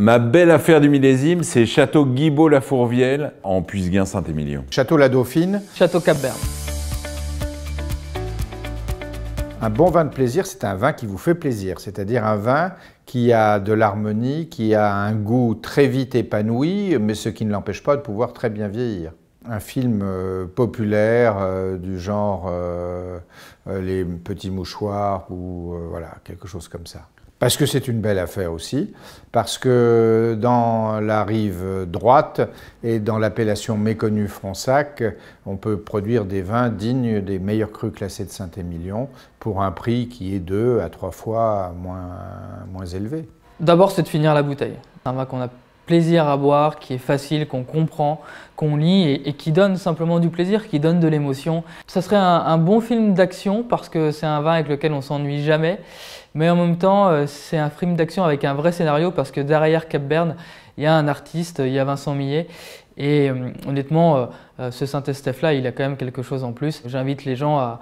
Ma belle affaire du millésime, c'est Château Guibault-la-Fourvielle en Puisguin-Saint-Émilion. Château la Dauphine. Château cap Un bon vin de plaisir, c'est un vin qui vous fait plaisir, c'est-à-dire un vin qui a de l'harmonie, qui a un goût très vite épanoui, mais ce qui ne l'empêche pas de pouvoir très bien vieillir un film euh, populaire euh, du genre euh, Les Petits Mouchoirs ou voilà, quelque chose comme ça parce que c'est une belle affaire aussi, parce que dans la rive droite et dans l'appellation méconnue Fronsac, on peut produire des vins dignes des meilleurs crus classés de Saint-Émilion pour un prix qui est deux à trois fois moins, élevé. D'abord, c'est de finir la bouteille. qu'on a plaisir à boire, qui est facile, qu'on comprend, qu'on lit et, qui donne simplement du plaisir, qui donne de l'émotion. Ça serait un, bon film d'action parce que c'est un vin avec lequel on s'ennuie jamais, mais en même temps euh, c'est un film d'action avec un vrai scénario parce que derrière Cap Bern il y a un artiste, il y a Vincent Millet. Et euh, honnêtement, euh, euh, ce Saint-Estèphe-là, il a quand même quelque chose en plus. J'invite les gens à,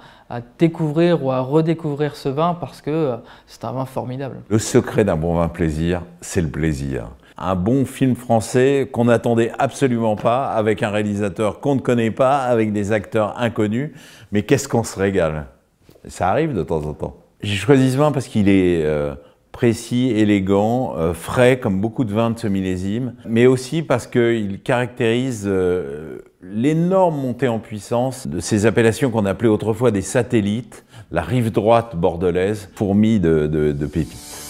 découvrir ou à redécouvrir ce vin parce que c'est un vin formidable. Le secret d'un bon vin plaisir, c'est le plaisir. Un bon film français qu'on n'attendait absolument pas, avec un réalisateur qu'on ne connaît pas, avec des acteurs inconnus. Mais qu'est-ce qu'on se régale Ça arrive de temps en temps. J'ai choisi ce vin parce qu'il est précis, élégant, euh, frais, comme beaucoup de vins de ce millésime, mais aussi parce qu'il caractérise euh, l'énorme montée en puissance de ces appellations qu'on appelait autrefois des satellites, la rive droite bordelaise, fourmi de, de pépites.